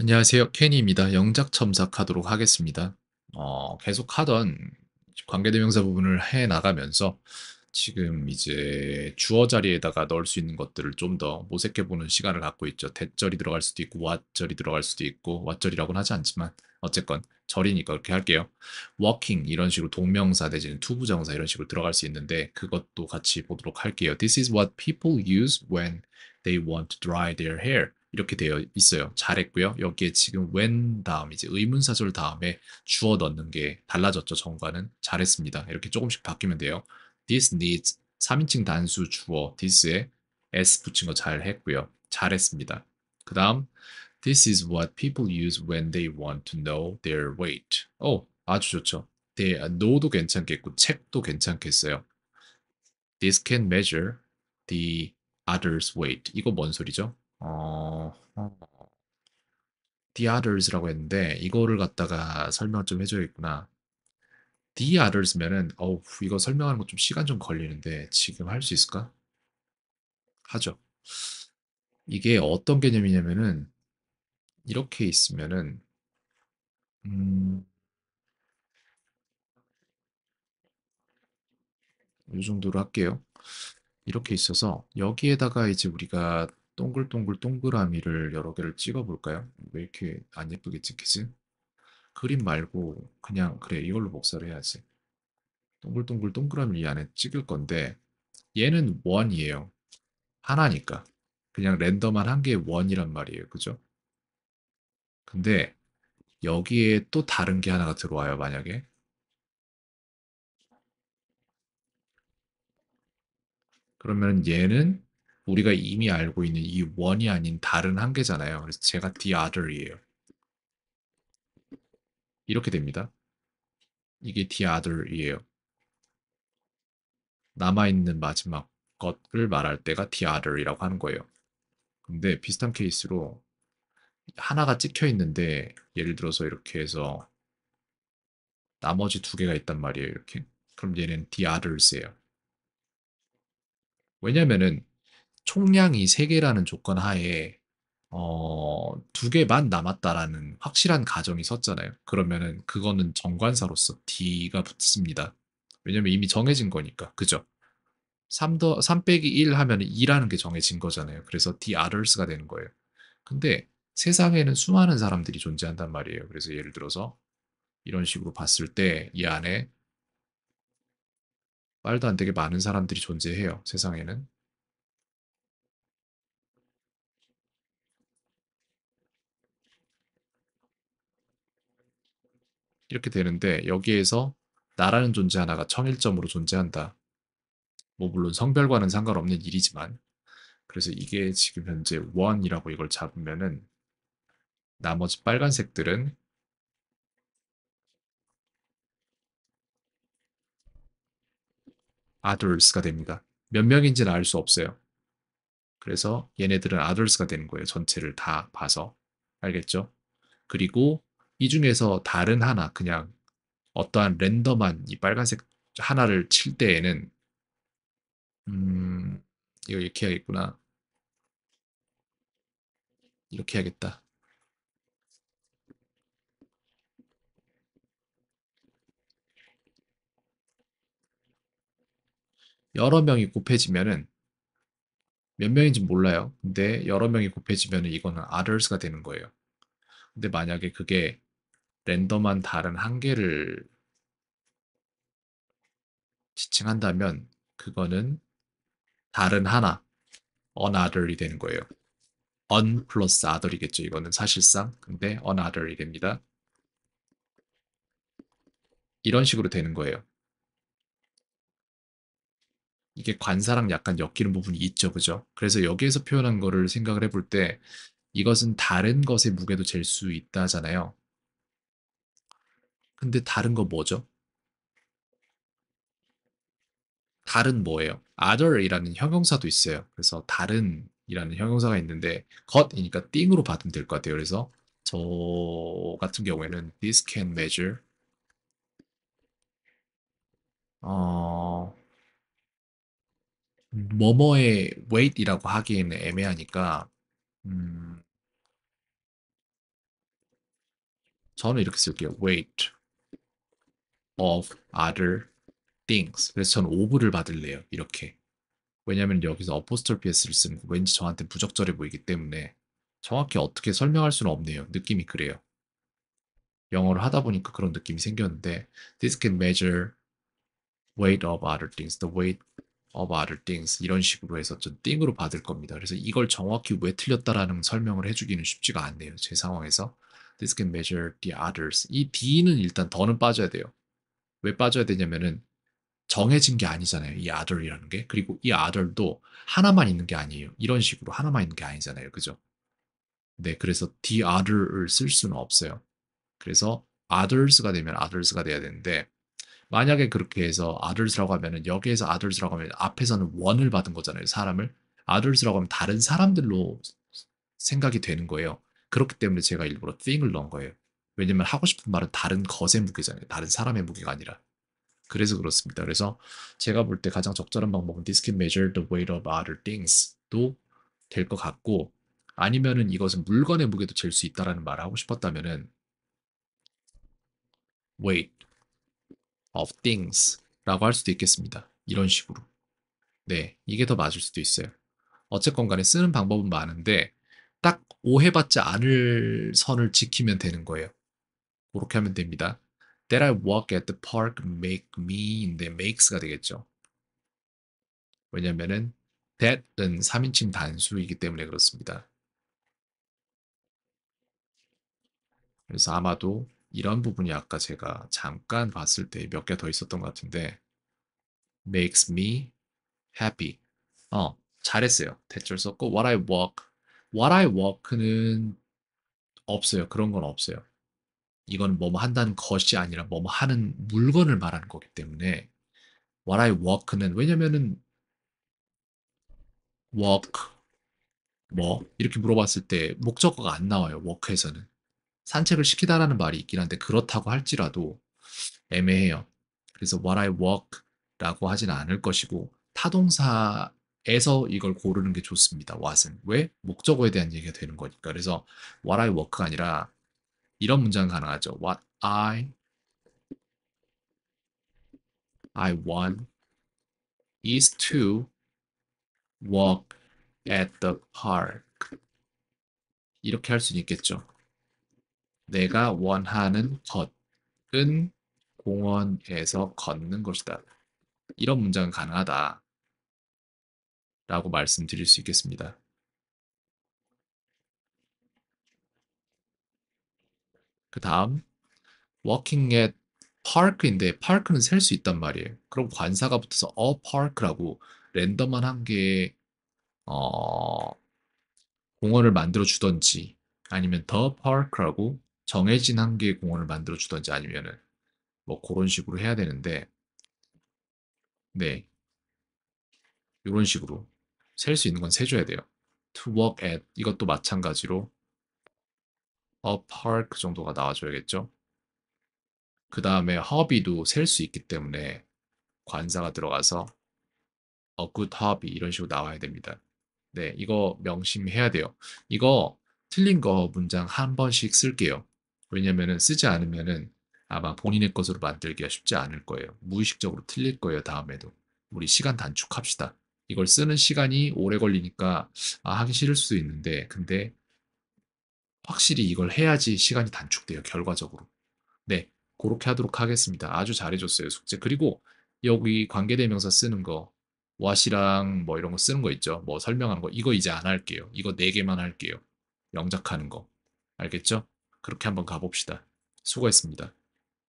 안녕하세요. 케니입니다. 영작 첨삭하도록 하겠습니다. 어, 계속 하던 관계대명사 부분을 해 나가면서 지금 이제 주어 자리에다가 넣을 수 있는 것들을 좀 더 모색해 보는 시간을 갖고 있죠. 대절이 들어갈 수도 있고 왓절이 들어갈 수도 있고 왓절이라고는 하지 않지만 어쨌건 절이니까 그렇게 할게요. walking 이런 식으로 동명사 대지는 투부정사 이런 식으로 들어갈 수 있는데 그것도 같이 보도록 할게요. This is what people use when they want to dry their hair. 이렇게 되어 있어요. 잘했고요. 여기에 지금 when 다음 이제 의문사절 다음에 주어 넣는 게 달라졌죠. 전과는 잘했습니다. 이렇게 조금씩 바뀌면 돼요. This needs 3인칭 단수 주어 this에 s 붙인 거 잘했고요. 잘했습니다. 그 다음 This is what people use when they want to know their weight. 오, 아주 좋죠. They know도 괜찮겠고 책도 괜찮겠어요. This can measure the other's weight. 이거 뭔 소리죠? 아하. 어, 어. The others라고 했는데 이거를 갖다가 설명을 좀 해줘야겠구나. The others면은 어우 이거 설명하는 거 좀 시간 좀 걸리는데 지금 할 수 있을까? 하죠. 이게 어떤 개념이냐면은 이렇게 있으면은 음, 이 정도로 할게요. 이렇게 있어서 여기에다가 이제 우리가 동글동글 동그라미를 여러 개를 찍어 볼까요? 왜 이렇게 안 예쁘게 찍히지? 그림 말고 그냥 그래 이걸로 복사를 해야지. 동글동글 동그라미 안에 찍을 건데 얘는 원이에요. 하나니까. 그냥 랜덤한 한 개의 원이란 말이에요. 그죠? 근데 여기에 또 다른 게 하나가 들어와요. 만약에 그러면 얘는 우리가 이미 알고 있는 이 원이 아닌 다른 한계잖아요. 그래서 제가 the other이에요. 이렇게 됩니다. 이게 the other이에요. 남아있는 마지막 것을 말할 때가 the other이라고 하는 거예요. 근데 비슷한 케이스로 하나가 찍혀 있는데 예를 들어서 이렇게 해서 나머지 두 개가 있단 말이에요. 이렇게. 그럼 얘는 the others예요. 왜냐면은 총량이 3개라는 조건 하에 어, 두 개만 남았다라는 확실한 가정이 섰잖아요. 그러면은 그거는 정관사로서 D가 붙습니다. 왜냐면 이미 정해진 거니까. 그죠? 3 더, 3 빼기 1 하면 2라는 게 정해진 거잖아요. 그래서 D others가 되는 거예요. 근데 세상에는 수많은 사람들이 존재한단 말이에요. 그래서 예를 들어서 이런 식으로 봤을 때 이 안에 말도 안 되게 많은 사람들이 존재해요. 세상에는. 이렇게 되는데 여기에서 나라는 존재 하나가 청일점으로 존재한다. 뭐 물론 성별과는 상관없는 일이지만 그래서 이게 지금 현재 원이라고 이걸 잡으면은 나머지 빨간색들은 adors가 됩니다. 몇 명인지는 알 수 없어요. 그래서 얘네들은 adors가 되는 거예요. 전체를 다 봐서. 알겠죠? 그리고 이 중에서 다른 하나 그냥 어떠한 랜덤한 이 빨간색 하나를 칠 때에는 음 이거 이렇게 해야겠구나 이렇게 해야겠다 여러 명이 곱해지면은 몇 명인지 몰라요 근데 여러 명이 곱해지면은 이거는 others가 되는 거예요 근데 만약에 그게 랜덤한 다른 한계를 지칭한다면 그거는 다른 하나, another이 되는 거예요. un 플러스 other이겠죠. 이거는 사실상 근데 another이 됩니다. 이런 식으로 되는 거예요. 이게 관사랑 약간 엮이는 부분이 있죠, 그죠? 그래서 여기에서 표현한 거를 생각을 해볼 때 이것은 다른 것의 무게도 잴 수 있다잖아요. 근데 다른 거 뭐죠? 다른 뭐예요? other이라는 형용사도 있어요. 그래서 다른이라는 형용사가 있는데 것이니까 띵으로 받으면 될 것 같아요. 그래서 저 같은 경우에는 this can measure 어 뭐뭐의 weight이라고 하기에는 애매하니까 음 저는 이렇게 쓸게요. weight of other things. 그래서 저는 오브를 받을래요. 이렇게. 왜냐면 여기서 a p o 어포스톨피 s 를쓰는거 왠지 저한테 부적절해 보이기 때문에 정확히 어떻게 설명할 수는 없네요. 느낌이 그래요. 영어를 하다 보니까 그런 느낌이 생겼는데 this can measure weight of other things, the weight of other things 이런 식으로 해서 좀 띵으로 받을 겁니다. 그래서 이걸 정확히 왜 틀렸다라는 설명을 해주기는 쉽지가 않네요. 제 상황에서 this can measure the others 이 D는 일단 더는 빠져야 돼요. 왜 빠져야 되냐면은 정해진 게 아니잖아요. 이 아들이라는 게. 그리고 이 아들도 하나만 있는 게 아니에요. 이런 식으로 하나만 있는 게 아니잖아요. 그죠? 네, 그래서 the other을 쓸 수는 없어요. 그래서 others가 되면 others가 돼야 되는데 만약에 그렇게 해서 others라고 하면은 여기에서 others라고 하면 앞에서는 원을 받은 거잖아요. 사람을 others라고 하면 다른 사람들로 생각이 되는 거예요. 그렇기 때문에 제가 일부러 thing을 넣은 거예요. 왜냐면 하고 싶은 말은 다른 것의 무게잖아요. 다른 사람의 무게가 아니라. 그래서 그렇습니다. 그래서 제가 볼 때 가장 적절한 방법은 This can measure the weight of other things도 될 것 같고 아니면은 이것은 물건의 무게도 잴 수 있다라는 말을 하고 싶었다면은 weight of things라고 할 수도 있겠습니다. 이런 식으로. 네, 이게 더 맞을 수도 있어요. 어쨌건 간에 쓰는 방법은 많은데 딱 오해받지 않을 선을 지키면 되는 거예요. 그렇게 하면 됩니다. That I walk at the park make me인데 makes가 되겠죠. 왜냐면은 that은 3인칭 단수이기 때문에 그렇습니다. 그래서 아마도 이런 부분이 아까 제가 잠깐 봤을 때 몇 개 더 있었던 것 같은데 makes me happy. 어, 잘했어요. 대절 썼고 what I walk. what I walk는 없어요. 그런 건 없어요. 이건 뭐 뭐 한다는 것이 아니라 뭐 뭐 하는 물건을 말하는 거기 때문에 what I walk는 왜냐면은 walk 뭐 이렇게 물어봤을 때 목적어가 안 나와요. walk에서는 산책을 시키다라는 말이 있긴 한데 그렇다고 할지라도 애매해요. 그래서 what I walk라고 하진 않을 것이고 타동사에서 이걸 고르는 게 좋습니다. what은 왜 목적어에 대한 얘기가 되는 거니까. 그래서 what I walk가 아니라 이런 문장 가능하죠. What I I want is to walk at the park. 이렇게 할 수 있겠죠. 내가 원하는 것은 공원에서 걷는 것이다. 이런 문장은 가능하다. 라고 말씀드릴 수 있겠습니다. 그 다음 walking at park인데 park는 셀 수 있단 말이에요. 그럼 관사가 붙어서 a park라고 랜덤한 한 개의 어, 공원을 만들어 주던지 아니면 the park라고 정해진 한 개의 공원을 만들어 주던지 아니면은 뭐 그런 식으로 해야 되는데 네 이런 식으로 셀 수 있는 건 세줘야 돼요. to walk at 이것도 마찬가지로 a park 정도가 나와줘야겠죠. 그 다음에 hobby도 셀 수 있기 때문에 관사가 들어가서 a 어, good hobby 이런 식으로 나와야 됩니다. 네, 이거 명심해야 돼요. 이거 틀린 거 문장 한 번씩 쓸게요. 왜냐면은 쓰지 않으면은 아마 본인의 것으로 만들기가 쉽지 않을 거예요. 무의식적으로 틀릴 거예요, 다음에도. 우리 시간 단축합시다. 이걸 쓰는 시간이 오래 걸리니까 아, 하기 싫을 수도 있는데, 근데 확실히 이걸 해야지 시간이 단축돼요. 결과적으로. 네. 그렇게 하도록 하겠습니다. 아주 잘해줬어요. 숙제. 그리고 여기 관계대명사 쓰는 거와시랑뭐 이런 거 쓰는 거 있죠. 뭐 설명하는 거. 이거 이제 안 할게요. 이거 네개만 할게요. 영작하는 거. 알겠죠? 그렇게 한번 가봅시다. 수고했습니다.